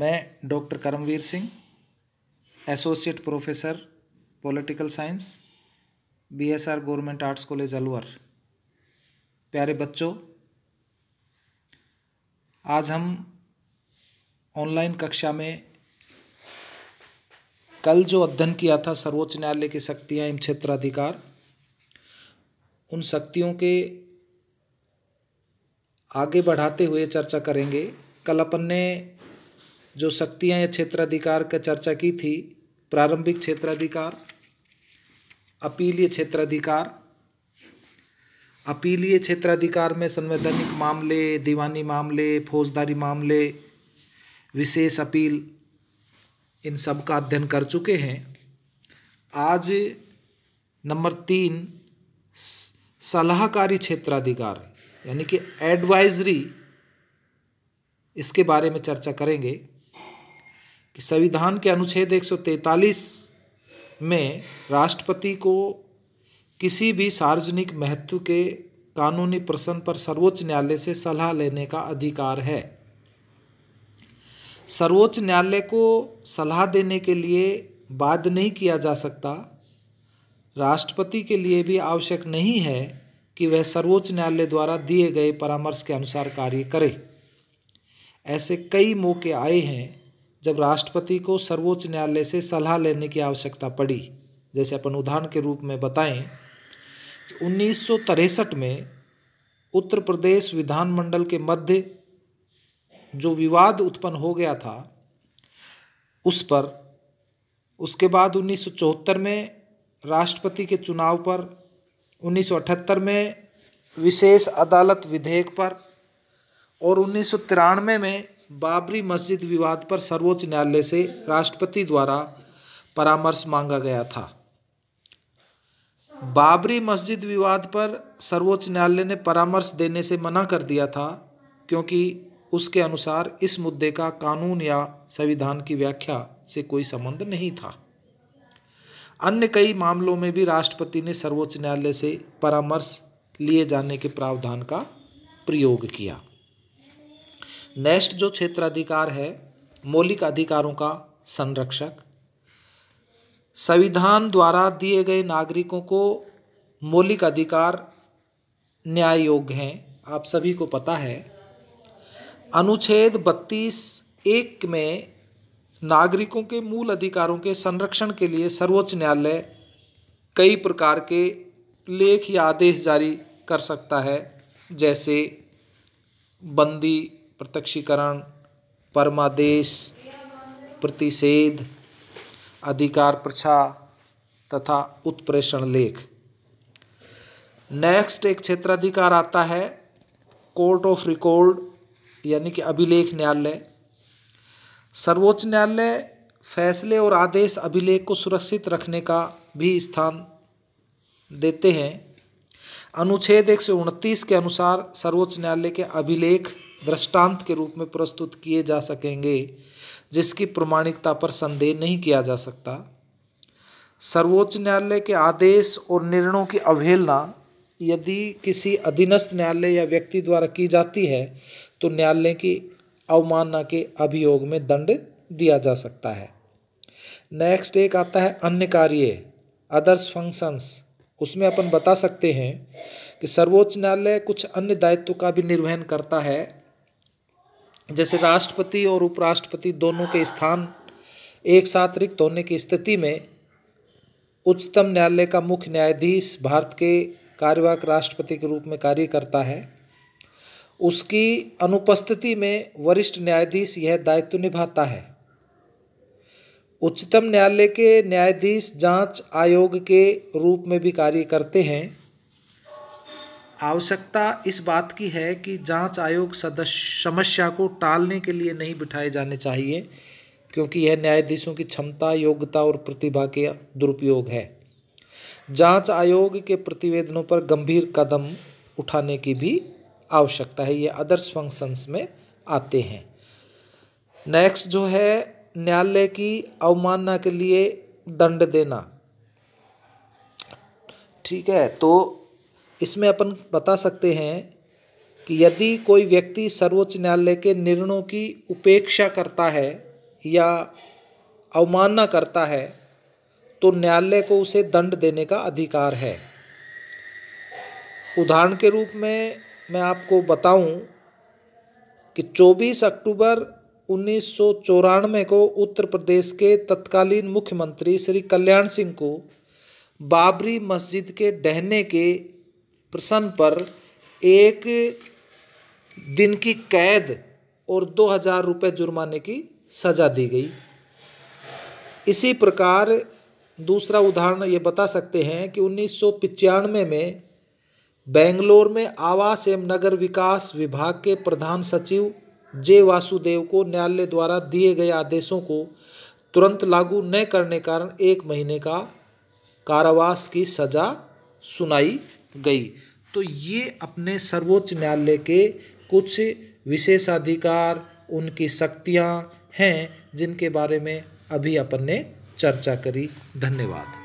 मैं doctor Karamvir Singh associate professor political science BSR government arts college Alwar प्यारे बच्चों आज हम ऑनलाइन कक्षा में कल जो अध्ययन किया था सर्वोच्च न्यायालय की शक्तियाँ एवं क्षेत्राधिकार उन शक्तियों के आगे बढ़ाते हुए चर्चा करेंगे कल अपन ने जो शक्तियाँ या क्षेत्राधिकार का चर्चा की थी प्रारंभिक क्षेत्राधिकार अपीलीय क्षेत्राधिकार अपीलीय क्षेत्राधिकार में संवैधानिक मामले दीवानी मामले फौजदारी मामले विशेष अपील इन सब का अध्ययन कर चुके हैं आज नंबर तीन सलाहकारी क्षेत्राधिकार यानी कि एडवाइजरी इसके बारे में चर्चा करेंगे कि संविधान के अनुच्छेद 143 में राष्ट्रपति को किसी भी सार्वजनिक महत्व के कानूनी प्रश्न पर सर्वोच्च न्यायालय से सलाह लेने का अधिकार है सर्वोच्च न्यायालय को सलाह देने के लिए बाध्य नहीं किया जा सकता राष्ट्रपति के लिए भी आवश्यक नहीं है कि वह सर्वोच्च न्यायालय द्वारा दिए गए परामर्श के अनुसार कार्य करे ऐसे कई मौके आए हैं जब राष्ट्रपति को सर्वोच्च न्यायालय से सलाह लेने की आवश्यकता पड़ी जैसे अपन उदाहरण के रूप में बताएं उन्नीस में उत्तर प्रदेश विधानमंडल के मध्य जो विवाद उत्पन्न हो गया था उस पर उसके बाद उन्नीस में राष्ट्रपति के चुनाव पर 1978 में विशेष अदालत विधेयक पर और उन्नीस में बाबरी मस्जिद विवाद पर सर्वोच्च न्यायालय से राष्ट्रपति द्वारा परामर्श मांगा गया था बाबरी मस्जिद विवाद पर सर्वोच्च न्यायालय ने परामर्श देने से मना कर दिया था क्योंकि उसके अनुसार इस मुद्दे का कानून या संविधान की व्याख्या से कोई संबंध नहीं था अन्य कई मामलों में भी राष्ट्रपति ने सर्वोच्च न्यायालय से परामर्श लिए जाने के प्रावधान का प्रयोग किया नेक्स्ट जो क्षेत्राधिकार है मौलिक अधिकारों का संरक्षक संविधान द्वारा दिए गए नागरिकों को मौलिक अधिकार न्याय योग्य हैं आप सभी को पता है अनुच्छेद बत्तीस एक में नागरिकों के मूल अधिकारों के संरक्षण के लिए सर्वोच्च न्यायालय कई प्रकार के लेख या आदेश जारी कर सकता है जैसे बंदी प्रत्यक्षीकरण परमादेश प्रतिषेध अधिकार प्रछा तथा उत्प्रेषण लेख नेक्स्ट एक क्षेत्राधिकार आता है कोर्ट ऑफ रिकॉर्ड यानी कि अभिलेख न्यायालय सर्वोच्च न्यायालय फैसले और आदेश अभिलेख को सुरक्षित रखने का भी स्थान देते हैं अनुच्छेद एक के अनुसार सर्वोच्च न्यायालय के अभिलेख दृष्टांत के रूप में प्रस्तुत किए जा सकेंगे जिसकी प्रमाणिकता पर संदेह नहीं किया जा सकता सर्वोच्च न्यायालय के आदेश और निर्णयों की अवहेलना यदि किसी अधीनस्थ न्यायालय या व्यक्ति द्वारा की जाती है तो न्यायालय की अवमानना के अभियोग में दंड दिया जा सकता है नेक्स्ट एक आता है अन्य कार्य अदर्स फंक्शंस उसमें अपन बता सकते हैं कि सर्वोच्च न्यायालय कुछ अन्य दायित्व का भी निर्वहन करता है जैसे राष्ट्रपति और उपराष्ट्रपति दोनों के स्थान एक साथ रिक्त होने की स्थिति में उच्चतम न्यायालय का मुख्य न्यायाधीश भारत के कार्यवाहक राष्ट्रपति के रूप में कार्य करता है उसकी अनुपस्थिति में वरिष्ठ न्यायाधीश यह दायित्व निभाता है उच्चतम न्यायालय के न्यायाधीश जांच आयोग के रूप में भी कार्य करते हैं आवश्यकता इस बात की है कि जांच आयोग सदस्य समस्या को टालने के लिए नहीं बिठाए जाने चाहिए क्योंकि यह न्यायाधीशों की क्षमता योग्यता और प्रतिभा के दुरुपयोग है जांच आयोग के प्रतिवेदनों पर गंभीर कदम उठाने की भी आवश्यकता है ये अदर्स फंक्शंस में आते हैं नेक्स्ट जो है न्यायालय की अवमानना के लिए दंड देना ठीक है तो इसमें अपन बता सकते हैं कि यदि कोई व्यक्ति सर्वोच्च न्यायालय के निर्णयों की उपेक्षा करता है या अवमानना करता है तो न्यायालय को उसे दंड देने का अधिकार है उदाहरण के रूप में मैं आपको बताऊं कि 24 अक्टूबर उन्नीस को उत्तर प्रदेश के तत्कालीन मुख्यमंत्री श्री कल्याण सिंह को बाबरी मस्जिद के डहने के प्रसन्न पर एक दिन की कैद और दो हजार रुपये जुर्माने की सज़ा दी गई इसी प्रकार दूसरा उदाहरण ये बता सकते हैं कि उन्नीस में बेंगलोर में आवास एवं नगर विकास विभाग के प्रधान सचिव जे वासुदेव को न्यायालय द्वारा दिए गए आदेशों को तुरंत लागू न करने कारण एक महीने का कारावास की सज़ा सुनाई गई तो ये अपने सर्वोच्च न्यायालय के कुछ विशेषाधिकार उनकी शक्तियाँ हैं जिनके बारे में अभी अपन ने चर्चा करी धन्यवाद